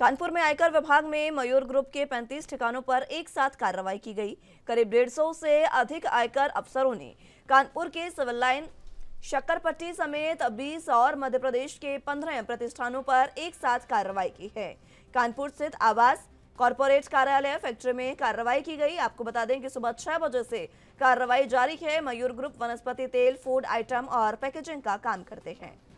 कानपुर में आयकर विभाग में मयूर ग्रुप के 35 ठिकानों पर एक साथ कार्रवाई की गई करीब 150 से अधिक आयकर अफसरों ने कानपुर के सिविल लाइन शक्करपट्टी समेत 20 और मध्य प्रदेश के 15 प्रतिष्ठानों पर एक साथ कार्रवाई की है कानपुर स्थित आवास कॉरपोरेट कार्यालय फैक्ट्री में कार्रवाई की गई आपको बता दें कि सुबह छह बजे से कार्रवाई जारी है मयूर ग्रुप वनस्पति तेल फूड आइटम और पैकेजिंग का काम करते हैं